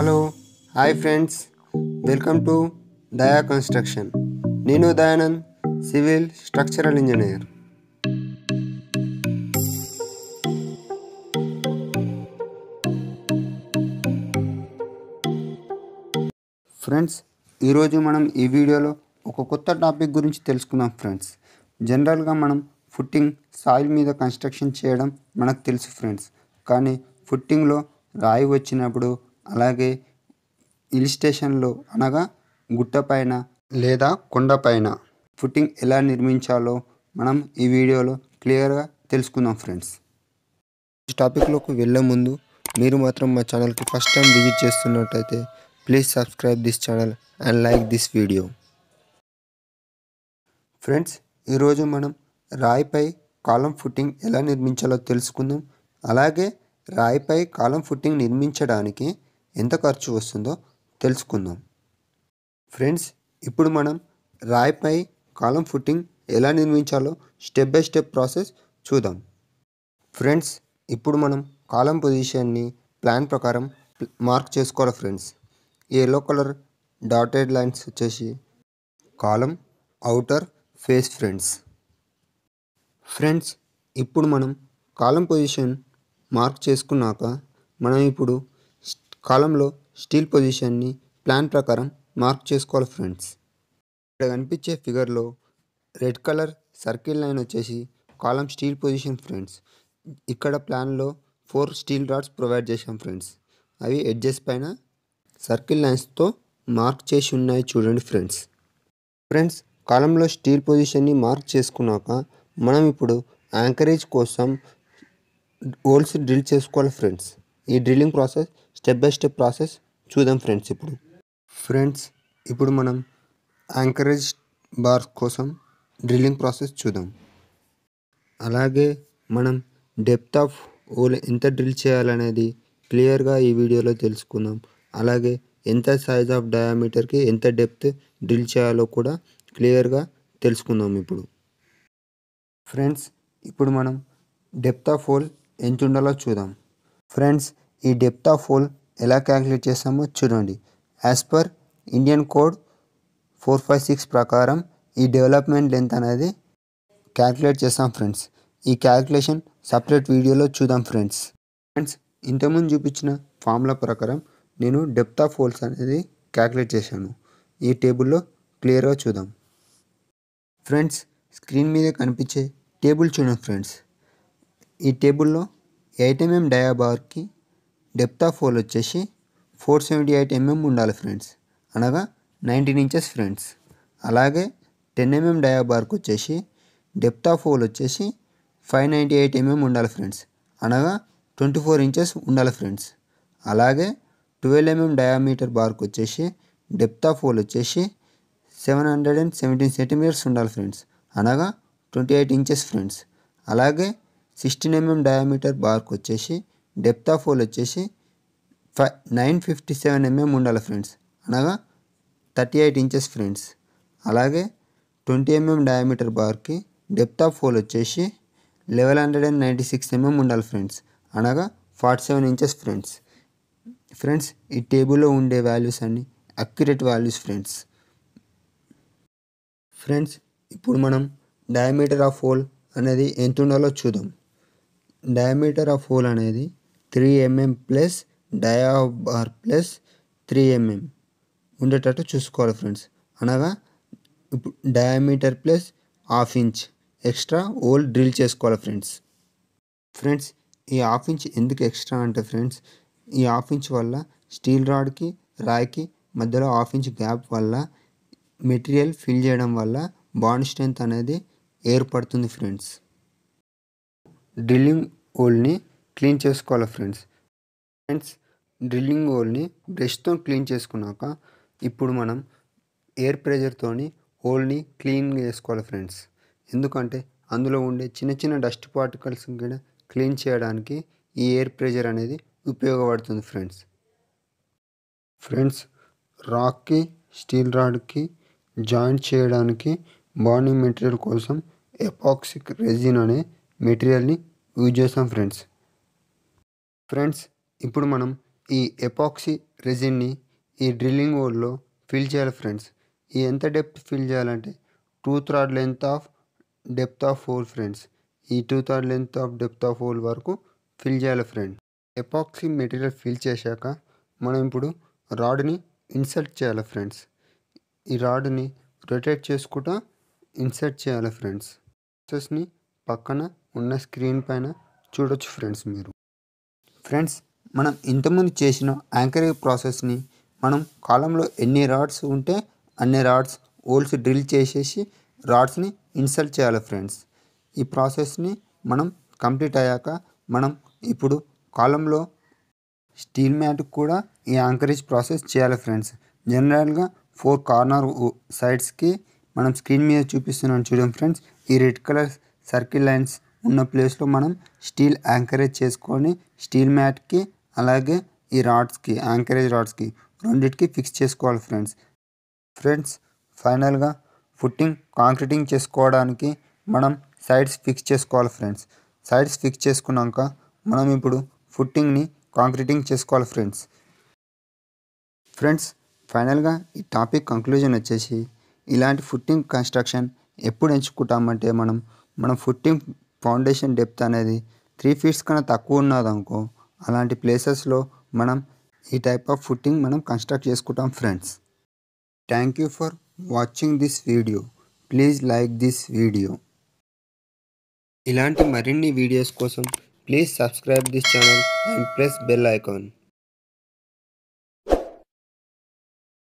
hello hi friends welcome to Daya construction నేను Dayanand civil structural engineer friends ఈరోజు మనం ఈ వీడియోలో ఒక కొత్త టాపిక్ గురించి తెలుసుకుందాం ఫ్రెండ్స్ జనరల్గా మనం ఫుట్టింగ్ సాయిల్ మీద కన్స్ట్రక్షన్ చేయడం మనకు తెలుసు ఫ్రెండ్స్ కానీ ఫుట్టింగ్లో రాయి వచ్చినప్పుడు అలాగే హిల్ స్టేషన్లో అనగా గుట్టపైన లేదా కొండపైన ఫుటింగ్ ఎలా నిర్మించాలో మనం ఈ వీడియోలో క్లియర్గా తెలుసుకుందాం ఫ్రెండ్స్ ఈ టాపిక్లోకి వెళ్ళే ముందు మీరు మాత్రం మా ఛానల్కి ఫస్ట్ టైం విజిట్ చేస్తున్నట్టయితే please subscribe this channel and like this video friends ఈరోజు మనం రాయిపై కాలం ఫుటింగ్ ఎలా నిర్మించాలో తెలుసుకుందాం అలాగే రాయిపై కాలం ఫుటింగ్ నిర్మించడానికి ఎంత ఖర్చు వస్తుందో తెలుసుకుందాం ఫ్రెండ్స్ ఇప్పుడు మనం రాయిపై కాలం ఫుట్టింగ్ ఎలా నిర్మించాలో స్టెప్ బై స్టెప్ ప్రాసెస్ చూద్దాం ఫ్రెండ్స్ ఇప్పుడు మనం కాలం పొజిషన్ని ప్లాన్ ప్రకారం మార్క్ చేసుకోవాలి friends yellow colour dotted lines వచ్చేసి column outer face friends friends ఇప్పుడు మనం కాలం పొజిషన్ మార్క్ చేసుకున్నాక మనం ఇప్పుడు కాలంలో స్టీల్ పొజిషన్ని ప్లాన్ ప్రకారం మార్క్ చేసుకోవాలి ఫ్రెండ్స్ ఇక్కడ కనిపించే ఫిగర్లో రెడ్ కలర్ సర్కిల్ లైన్ వచ్చేసి కాలం స్టీల్ పొజిషన్ ఫ్రెండ్స్ ఇక్కడ ప్లాన్లో ఫోర్ స్టీల్ రాడ్స్ ప్రొవైడ్ చేశాం ఫ్రెండ్స్ అవి ఎడ్జెస్ పైన సర్కిల్ లైన్స్తో మార్క్ చేసి ఉన్నాయి చూడండి ఫ్రెండ్స్ ఫ్రెండ్స్ కాలంలో స్టీల్ పొజిషన్ని మార్క్ చేసుకున్నాక మనం ఇప్పుడు యాంకరేజ్ కోసం హోల్స్ డ్రిల్ చేసుకోవాలి ఫ్రెండ్స్ ఈ drilling process step by step process చూద్దాం ఫ్రెండ్స్ ఇప్పుడు ఫ్రెండ్స్ ఇప్పుడు మనం యాంకరేజ్ బార్ కోసం డ్రిల్లింగ్ ప్రాసెస్ చూద్దాం అలాగే మనం డెప్త్ ఆఫ్ హోల్ ఎంత డ్రిల్ చేయాలనేది క్లియర్గా ఈ వీడియోలో తెలుసుకుందాం అలాగే ఎంత సైజ్ ఆఫ్ డయామీటర్కి ఎంత డెప్త్ డ్రిల్ చేయాలో కూడా క్లియర్గా తెలుసుకుందాం ఇప్పుడు ఫ్రెండ్స్ ఇప్పుడు మనం డెప్త్ ఆఫ్ హోల్ ఎంత ఉండాలో చూద్దాం ఫ్రెండ్స్ ఈ డెప్త్ ఆఫ్ హోల్ ఎలా క్యాలిక్యులేట్ చేస్తామో చూడండి as per Indian code four five six ప్రకారం ఈ డెవలప్మెంట్ లెంత్ అనేది క్యాలిక్యులేట్ చేస్తాం ఫ్రెండ్స్ ఈ క్యాలిక్యులేషన్ సపరేట్ వీడియోలో చూద్దాం ఫ్రెండ్స్ ఫ్రెండ్స్ ఇంతకుముందు చూపించిన ఫార్ములా ప్రకారం నేను డెప్త్ ఆఫ్ హోల్స్ అనేది క్యాలిక్యులేట్ చేశాను ఈ టేబుల్లో క్లియర్గా చూద్దాం ఫ్రెండ్స్ స్క్రీన్ మీద కనిపించే టేబుల్ చూడండి ఫ్రెండ్స్ ఈ టేబుల్లో ఎయిట్ ఎంఎం డయాబార్కి డెప్త్ ఆఫ్ హోల్ వచ్చేసి ఫోర్ సెవెంటీ ఎయిట్ ఎంఎం ఉండాలి ఫ్రెండ్స్ అనగా నైన్టీన్ ఇంచెస్ ఫ్రెండ్స్ అలాగే టెన్ ఎంఎం డయాబార్కు వచ్చేసి డెప్త్ ఆఫ్ హోల్ వచ్చేసి ఫైవ్ నైంటీ ఎయిట్ ఎంఎం ఉండాలి ఫ్రెండ్స్ అనగా ట్వంటీ ఫోర్ ఇంచెస్ ఉండాలి ఫ్రెండ్స్ అలాగే ట్వెల్వ్ ఎంఎం డయామీటర్ బార్కు వచ్చేసి డెప్త్ ఆఫ్ హోల్ వచ్చేసి seven hundred and seventeen centimetres ఉండాలి ఫ్రెండ్స్ అనగా ట్వంటీ ఎయిట్ ఇంచెస్ ఫ్రెండ్స్ అలాగే సిక్స్టీన్ ఎంఎం డయామీటర్ బార్కు వచ్చేసి డెప్త్ ఆఫ్ హోల్ వచ్చేసి five nine fifty seven mm ఉండాలి ఫ్రెండ్స్ అనగా థర్టీ ఎయిట్ ఇంచెస్ ఫ్రెండ్స్ అలాగే ట్వంటీ ఎంఎం డయామీటర్ బార్కి డెప్త్ ఆఫ్ హోల్ వచ్చేసి eleven hundred and ninety six mm ఉండాలి ఫ్రెండ్స్ అనగా forty seven inches friends friends ఈ టేబుల్లో ఉండే వాల్యూస్ అన్ని అక్యురేట్ వాల్యూస్ ఫ్రెండ్స్ ఫ్రెండ్స్ ఇప్పుడు మనం డయామీటర్ ఆఫ్ హోల్ అనేది ఎంత ఉండాలో చూద్దాం డయామీటర్ ఆఫ్ హోల్ అనేది three mm plus dia bar plus three mm ఉండేటట్టు చూసుకోవాలి ఫ్రెండ్స్ అనగా ఇప్పుడు diameter plus half inch extra hole drill చేసుకోవాలి ఫ్రెండ్స్ ఫ్రెండ్స్ ఈ హాఫ్ ఇంచ్ ఎందుకు ఎక్స్ట్రా అంటే ఫ్రెండ్స్ ఈ హాఫ్ ఇంచ్ వల్ల స్టీల్ రాడ్కి రాయికి మధ్యలో హాఫ్ ఇంచ్ గ్యాప్ వల్ల మెటీరియల్ ఫిల్ చేయడం వల్ల బాండ్ స్ట్రెంత్ అనేది ఏర్పడుతుంది ఫ్రెండ్స్ డ్రిల్లింగ్ హోల్ని క్లీన్ చేసుకోవాలి ఫ్రెండ్స్ ఫ్రెండ్స్ డ్రిల్లింగ్ హోల్ని బ్రష్తో క్లీన్ చేసుకున్నాక ఇప్పుడు మనం ఎయిర్ ప్రెజర్తోని హోల్ని క్లీన్ చేసుకోవాలి ఫ్రెండ్స్ ఎందుకంటే అందులో ఉండే చిన్న చిన్న డస్ట్ పార్టికల్స్ కూడా క్లీన్ చేయడానికి ఈ ఎయిర్ ప్రెషర్ అనేది ఉపయోగపడుతుంది ఫ్రెండ్స్ ఫ్రెండ్స్ రాక్కి స్టీల్ రాడ్కి జాయింట్ చేయడానికి బాండింగ్ మెటీరియల్ కోసం ఎపాక్సిక్ రెజిన్ అనే మెటీరియల్ని యూజ్ చేస్తాం ఫ్రెండ్స్ ఫ్రెండ్స్ ఇప్పుడు మనం ఈ ఎపాక్సీ రెజిన్ని ఈ డ్రిల్లింగ్ ఓల్లో ఫిల్ చేయాలి ఫ్రెండ్స్ ఈ ఎంత డెప్త్ ఫిల్ చేయాలంటే two third length of depth of hole friends ఈ two third length of depth of hole వరకు ఫిల్ చేయాలి ఫ్రెండ్ ఎపాక్సీ మెటీరియల్ ఫిల్ చేశాక మనం ఇప్పుడు రాడ్ని ఇన్సర్ట్ చేయాలి ఫ్రెండ్స్ ఈ రాడ్ని రొటేట్ చేసుకుంటా ఇన్సర్ట్ చేయాలి ఫ్రెండ్స్ ప్రాసెస్ని పక్కన ఉన్న స్క్రీన్ పైన చూడొచ్చు ఫ్రెండ్స్ మీరు ఫ్రెండ్స్ మనం ఇంతకుముందు చేసిన యాంకరింగ్ ప్రాసెస్ని మనం కాలంలో ఎన్ని రాడ్స్ ఉంటే అన్ని రాడ్స్ హోల్స్ డ్రిల్ చేసేసి రాడ్స్ని ఇన్సల్ట్ చేయాలి ఫ్రెండ్స్ ఈ ప్రాసెస్ని మనం కంప్లీట్ అయ్యాక మనం ఇప్పుడు కాలంలో స్టీల్ మ్యాట్ కూడా ఈ యాంకరేజ్ ప్రాసెస్ చేయాలి ఫ్రెండ్స్ జనరల్గా ఫోర్ కార్నర్ సైడ్స్కి మనం స్క్రీన్ మీద చూపిస్తున్నాం చూడండి ఫ్రెండ్స్ ఈ రెడ్ కలర్ సర్కిల్ లైన్స్ ఉన్న ప్లేస్లో మనం స్టీల్ యాంకరేజ్ చేసుకొని స్టీల్ మ్యాట్కి అలాగే ఈ రాడ్స్కి యాంకరేజ్ రాడ్స్కి రెండింటికి ఫిక్స్ చేసుకోవాలి ఫ్రెండ్స్ ఫ్రెండ్స్ ఫైనల్గా ఫుట్టింగ్ కాంక్రీటింగ్ చేసుకోవడానికి మనం సైడ్స్ ఫిక్స్ చేసుకోవాలి ఫ్రెండ్స్ సైడ్స్ ఫిక్స్ చేసుకున్నాక మనం ఇప్పుడు ఫుట్టింగ్ని కాంక్రీటింగ్ చేసుకోవాలి ఫ్రెండ్స్ ఫ్రెండ్స్ ఫైనల్గా ఈ టాపిక్ కంక్లూజన్ వచ్చేసి ఇలాంటి ఫుట్టింగ్ కన్స్ట్రక్షన్ ఎప్పుడు ఎంచుకుంటామంటే మనం మనం ఫుట్టింగ్ ఫౌండేషన్ డెప్త్ అనేది త్రీ ఫీట్స్ కన్నా తక్కువ అనుకో అలాంటి ప్లేసెస్లో మనం ఈ టైప్ ఆఫ్ ఫుట్టింగ్ మనం కన్స్ట్రక్ట్ చేసుకుంటాం friends thank you for watching this video please like this video ఇలాంటి మరిన్ని వీడియోస్ కోసం please subscribe this channel and press bell icon